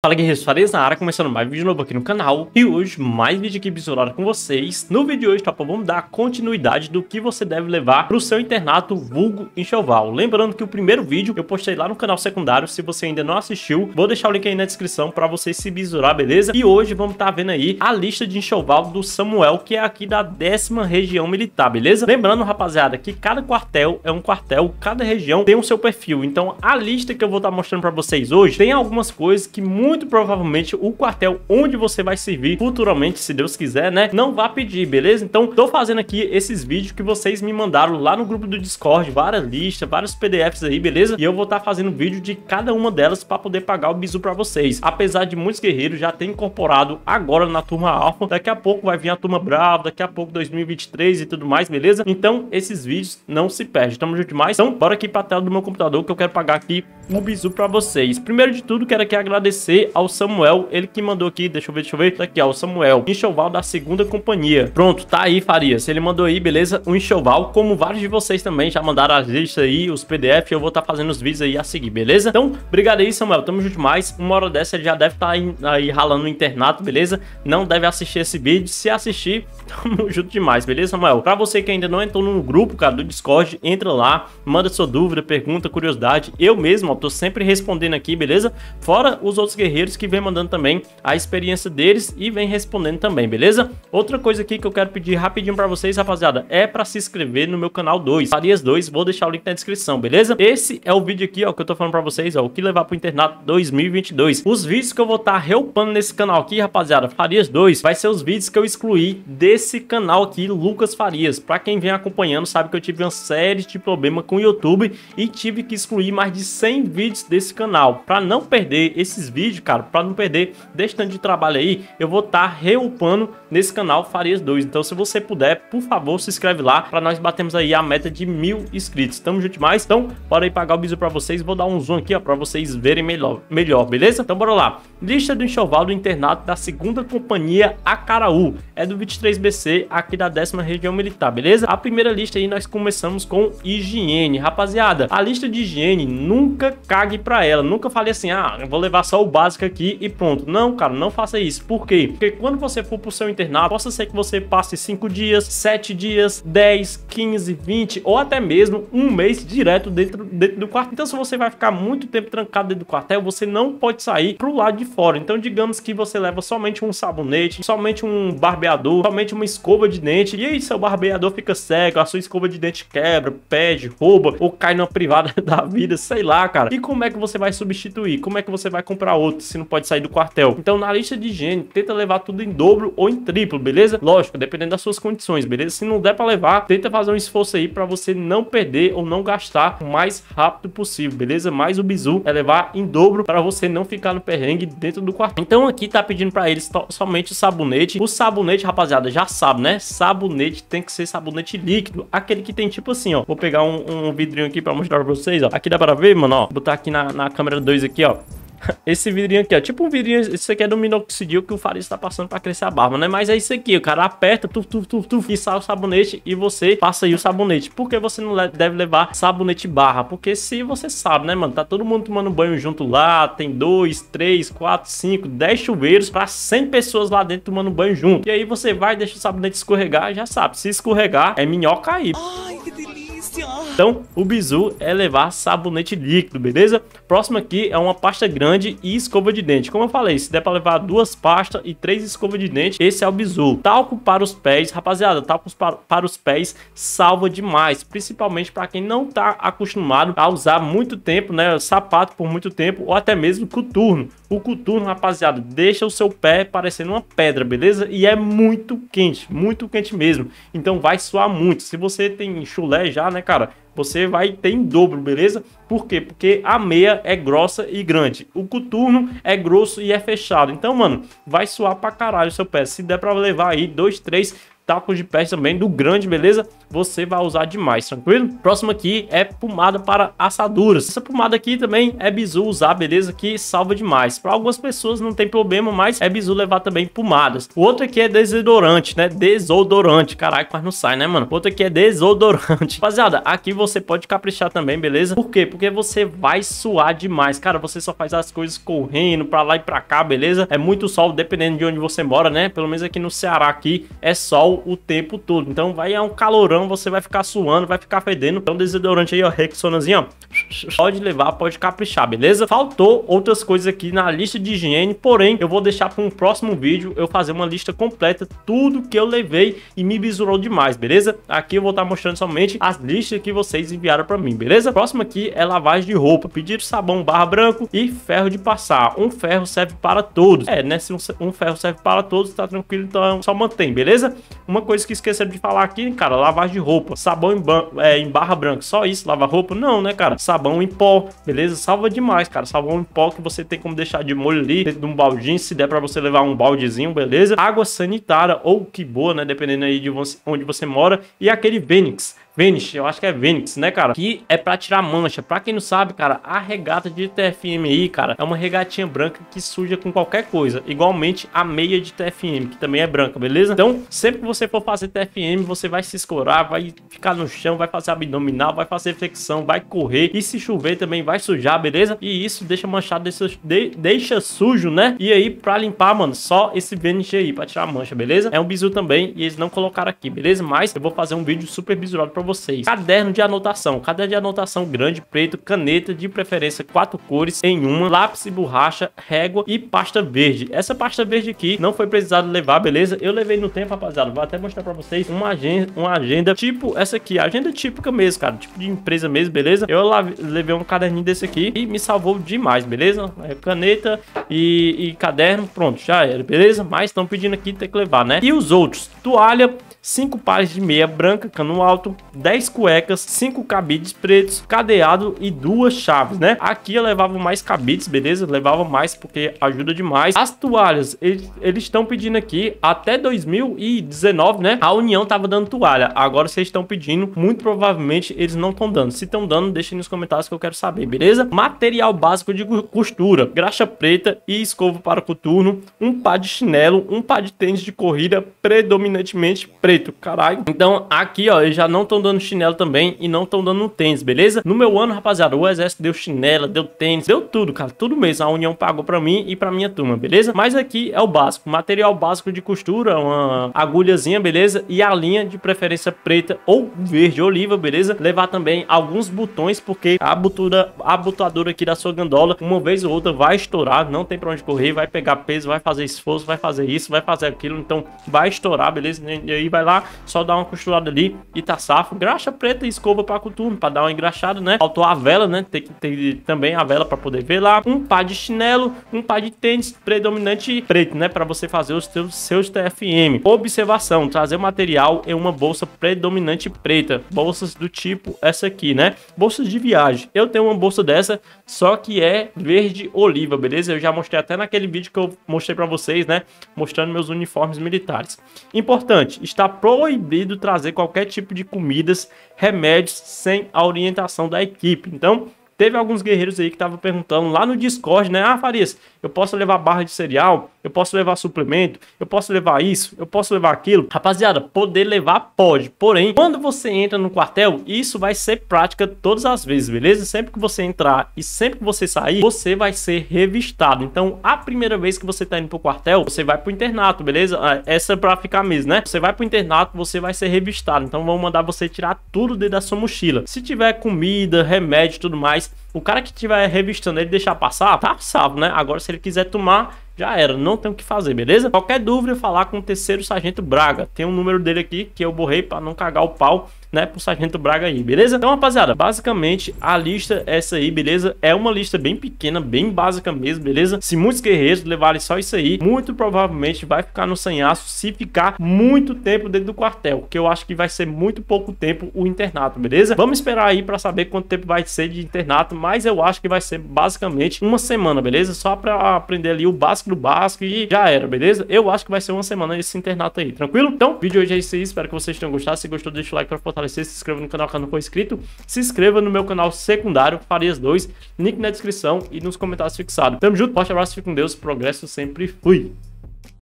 Fala guerreiros, Fares na área, começando mais um vídeo novo aqui no canal E hoje, mais vídeo aqui bisolado com vocês No vídeo de hoje, tropa, tá vamos dar continuidade do que você deve levar pro seu internato vulgo enxoval Lembrando que o primeiro vídeo eu postei lá no canal secundário Se você ainda não assistiu, vou deixar o link aí na descrição pra você se bisurar, beleza? E hoje vamos estar tá vendo aí a lista de enxoval do Samuel Que é aqui da décima região militar, beleza? Lembrando, rapaziada, que cada quartel é um quartel Cada região tem o um seu perfil Então a lista que eu vou estar tá mostrando pra vocês hoje Tem algumas coisas que muito muito provavelmente o quartel onde você vai servir futuramente, se Deus quiser, né? Não vá pedir, beleza? Então, tô fazendo aqui esses vídeos que vocês me mandaram lá no grupo do Discord, várias listas, vários PDFs aí, beleza? E eu vou estar tá fazendo vídeo de cada uma delas para poder pagar o bizu para vocês. Apesar de muitos guerreiros já terem incorporado agora na turma alfa, daqui a pouco vai vir a turma brava, daqui a pouco 2023 e tudo mais, beleza? Então, esses vídeos não se perdem. Tamo junto demais. Então, bora aqui pra tela do meu computador que eu quero pagar aqui um bisu pra vocês. Primeiro de tudo, quero aqui agradecer ao Samuel, ele que mandou aqui, deixa eu ver, deixa eu ver, tá aqui, ó, o Samuel, enxoval da segunda companhia. Pronto, tá aí, Farias, ele mandou aí, beleza, um enxoval, como vários de vocês também já mandaram as listas aí, os PDF, eu vou estar tá fazendo os vídeos aí a seguir, beleza? Então, obrigado aí, Samuel, tamo junto mais, uma hora dessa ele já deve estar tá aí, aí, ralando o internato, beleza? Não deve assistir esse vídeo, se assistir, tamo junto demais, beleza, Samuel? Pra você que ainda não entrou no grupo, cara, do Discord, entra lá, manda sua dúvida, pergunta, curiosidade, eu mesmo, ó, Tô sempre respondendo aqui, beleza? Fora os outros guerreiros que vem mandando também a experiência deles e vem respondendo também, beleza? Outra coisa aqui que eu quero pedir rapidinho pra vocês, rapaziada, é pra se inscrever no meu canal 2, Farias 2, vou deixar o link na descrição, beleza? Esse é o vídeo aqui, ó, que eu tô falando pra vocês, ó, o que levar pro internato 2022. Os vídeos que eu vou estar tá reupando nesse canal aqui, rapaziada, Farias 2, vai ser os vídeos que eu excluí desse canal aqui, Lucas Farias. Pra quem vem acompanhando, sabe que eu tive uma série de problema com o YouTube e tive que excluir mais de 100 vídeos desse canal. Para não perder esses vídeos, cara, para não perder desse tanto de trabalho aí, eu vou estar tá reupando nesse canal Farias 2. Então se você puder, por favor, se inscreve lá para nós batermos aí a meta de mil inscritos. Tamo junto mais. Então bora aí pagar o bizu para vocês. Vou dar um zoom aqui, ó, para vocês verem melhor, melhor, beleza? Então bora lá. Lista do enxoval do internato da segunda companhia Acaraú. É do 23BC aqui da décima região militar, beleza? A primeira lista aí nós começamos com higiene. Rapaziada, a lista de higiene nunca cague para ela. Nunca falei assim, ah, vou levar só o básico aqui e pronto. Não, cara, não faça isso. Por quê? Porque quando você for pro seu internato, possa ser que você passe 5 dias, 7 dias, 10, 15, 20 ou até mesmo um mês direto dentro, dentro do quarto. Então, se você vai ficar muito tempo trancado dentro do quartel, você não pode sair pro lado de fora. Então, digamos que você leva somente um sabonete, somente um barbeador, somente uma escova de dente, e aí seu barbeador fica cego, a sua escova de dente quebra, pede, rouba ou cai numa privada da vida, sei lá, cara. E como é que você vai substituir? Como é que você vai comprar outro se não pode sair do quartel? Então, na lista de higiene, tenta levar tudo em dobro ou em triplo, beleza? Lógico, dependendo das suas condições, beleza? Se não der para levar, tenta fazer um esforço aí para você não perder ou não gastar o mais rápido possível, beleza? Mas o bizu é levar em dobro para você não ficar no perrengue dentro do quartel. Então, aqui tá pedindo para eles somente o sabonete. O sabonete, rapaziada, já sabe, né? Sabonete tem que ser sabonete líquido, aquele que tem tipo assim, ó. Vou pegar um, um vidrinho aqui para mostrar para vocês, ó. Aqui dá para ver, mano, ó. Vou botar aqui na, na câmera 2 aqui, ó. Esse vidrinho aqui, ó, tipo um vidrinho, isso aqui é do minoxidil que o Fariz está passando para crescer a barba, né? Mas é isso aqui, o cara aperta, tuf, tuf, tuf, tuf, e sai o sabonete e você passa aí o sabonete. Por que você não deve levar sabonete barra? Porque se você sabe, né, mano, tá todo mundo tomando banho junto lá, tem dois, três, quatro, cinco, dez chuveiros para 100 pessoas lá dentro tomando banho junto. E aí você vai, deixa o sabonete escorregar, já sabe, se escorregar é minhoca aí. Ai, que delícia. Então, o bizu é levar sabonete líquido, beleza? Próximo aqui é uma pasta grande e escova de dente. Como eu falei, se der pra levar duas pastas e três escovas de dente, esse é o bizu. Talco para os pés, rapaziada, talco para, para os pés salva demais, principalmente para quem não tá acostumado a usar muito tempo, né, sapato por muito tempo ou até mesmo coturno. O coturno, rapaziada, deixa o seu pé parecendo uma pedra, beleza? E é muito quente, muito quente mesmo. Então vai suar muito. Se você tem chulé já, né, né, cara? Você vai ter em dobro, beleza? Por quê? Porque a meia é grossa e grande. O coturno é grosso e é fechado. Então, mano, vai suar pra caralho o seu pé. Se der pra levar aí dois, três, tacos de pés também do grande, beleza? Você vai usar demais, tranquilo? Próximo aqui é pomada para assaduras. Essa pomada aqui também é bizu usar, beleza? Que salva demais. Para algumas pessoas não tem problema, mas é bizu levar também pomadas. O outro aqui é desodorante, né? Desodorante. Caralho, quase não sai, né, mano? O outro aqui é desodorante. Rapaziada, aqui você pode caprichar também, beleza? Por quê? Porque você vai suar demais. Cara, você só faz as coisas correndo pra lá e pra cá, beleza? É muito sol, dependendo de onde você mora, né? Pelo menos aqui no Ceará aqui é sol o tempo todo. Então vai é um calorão, você vai ficar suando, vai ficar fedendo. Então desodorante aí, ó, Rexonazinho, ó. Pode levar, pode caprichar, beleza? Faltou outras coisas aqui na lista de higiene, porém eu vou deixar para um próximo vídeo eu fazer uma lista completa tudo que eu levei e me bisurou demais, beleza? Aqui eu vou estar tá mostrando somente as listas que vocês enviaram para mim, beleza? Próximo aqui é lavagem de roupa, pedir sabão barra branco e ferro de passar. Um ferro serve para todos. É, né? Se um, um ferro serve para todos, tá tranquilo, então só mantém, beleza? Uma coisa que esqueceram de falar aqui, cara, lavar de roupa, sabão em, é, em barra branca, só isso, lava roupa? Não, né, cara? Sabão em pó, beleza? Salva demais, cara. Sabão em pó que você tem como deixar de molho ali dentro de um baldinho, se der para você levar um baldezinho, beleza? Água sanitária ou que boa, né? Dependendo aí de onde você mora. E aquele Benix Vênus, eu acho que é Vênus, né, cara? Que é pra tirar mancha. Pra quem não sabe, cara, a regata de TFM aí, cara, é uma regatinha branca que suja com qualquer coisa. Igualmente a meia de TFM, que também é branca, beleza? Então, sempre que você for fazer TFM, você vai se escorar, vai ficar no chão, vai fazer abdominal, vai fazer flexão, vai correr. E se chover também vai sujar, beleza? E isso deixa manchado, deixa, deixa sujo, né? E aí, pra limpar, mano, só esse Vênus aí, pra tirar mancha, beleza? É um bizu também e eles não colocaram aqui, beleza? Mas eu vou fazer um vídeo super bisurado pra vocês. Caderno de anotação. Caderno de anotação grande, preto, caneta, de preferência quatro cores em uma, lápis e borracha, régua e pasta verde. Essa pasta verde aqui não foi precisado levar, beleza? Eu levei no tempo, rapaziada. Vou até mostrar pra vocês uma agenda, uma agenda tipo essa aqui. Agenda típica mesmo, cara. Tipo de empresa mesmo, beleza? Eu levei um caderninho desse aqui e me salvou demais, beleza? É, caneta e, e caderno, pronto, já era, beleza? Mas estão pedindo aqui ter que levar, né? E os outros? Toalha, 5 pares de meia branca, cano alto, 10 cuecas, 5 cabides pretos, cadeado e duas chaves, né? Aqui eu levava mais cabides, beleza? Eu levava mais porque ajuda demais. As toalhas, eles estão pedindo aqui até 2019, né? A União tava dando toalha. Agora vocês estão pedindo, muito provavelmente eles não estão dando. Se estão dando, deixem nos comentários que eu quero saber, beleza? Material básico de costura, graxa preta e escova para coturno, um par de chinelo, um par de tênis de corrida, predominantemente preto caralho. Então aqui, ó, eles já não estão dando chinelo também e não estão dando tênis, beleza? No meu ano, rapaziada, o exército deu chinela, deu tênis, deu tudo, cara, tudo mesmo. A União pagou pra mim e pra minha turma, beleza? Mas aqui é o básico, material básico de costura, uma agulhazinha, beleza? E a linha de preferência preta ou verde oliva, beleza? Levar também alguns botões, porque a butura, a botadura aqui da sua gandola, uma vez ou outra, vai estourar, não tem pra onde correr, vai pegar peso, vai fazer esforço, vai fazer isso, vai fazer aquilo, então vai estourar, beleza? E aí vai vai lá, só dá uma costurada ali e tá safo. Graxa preta e escova pra coturno, pra dar uma engraxada, né? Faltou a vela, né? Tem que ter também a vela pra poder ver lá. Um par de chinelo, um par de tênis predominante preto, né? Pra você fazer os teus, seus TFM. Observação, trazer material em uma bolsa predominante preta. Bolsas do tipo essa aqui, né? Bolsas de viagem. Eu tenho uma bolsa dessa, só que é verde oliva, beleza? Eu já mostrei até naquele vídeo que eu mostrei pra vocês, né? Mostrando meus uniformes militares. Importante, está está proibido trazer qualquer tipo de comidas, remédios sem a orientação da equipe. Então, Teve alguns guerreiros aí que estavam perguntando lá no Discord, né? Ah, Farias, eu posso levar barra de cereal? Eu posso levar suplemento? Eu posso levar isso? Eu posso levar aquilo? Rapaziada, poder levar pode. Porém, quando você entra no quartel, isso vai ser prática todas as vezes, beleza? Sempre que você entrar e sempre que você sair, você vai ser revistado. Então, a primeira vez que você tá indo pro quartel, você vai pro internato, beleza? Ah, essa é pra ficar mesmo, né? Você vai pro internato, você vai ser revistado. Então, vão mandar você tirar tudo dentro da sua mochila. Se tiver comida, remédio e tudo mais, o cara que tiver revistando ele deixar passar, tá salvo, né? Agora, se ele quiser tomar, já era. Não tem o que fazer, beleza? Qualquer dúvida, falar com o terceiro sargento Braga. Tem um número dele aqui que eu borrei para não cagar o pau né, pro Sargento Braga aí, beleza? Então, rapaziada, basicamente a lista é essa aí, beleza? É uma lista bem pequena, bem básica mesmo, beleza? Se muitos guerreiros levarem só isso aí, muito provavelmente vai ficar no sanhaço se ficar muito tempo dentro do quartel, que eu acho que vai ser muito pouco tempo o internato, beleza? Vamos esperar aí para saber quanto tempo vai ser de internato, mas eu acho que vai ser basicamente uma semana, beleza? Só para aprender ali o básico do básico e já era, beleza? Eu acho que vai ser uma semana esse internato aí, tranquilo? Então, vídeo hoje é isso aí, espero que vocês tenham gostado. Se gostou, deixa o like para fortalecer fortalecer, se inscreva no canal que não for inscrito, se inscreva no meu canal secundário, Farias 2, link na descrição e nos comentários fixados. Tamo junto, forte abraço, fique com Deus, progresso sempre fui!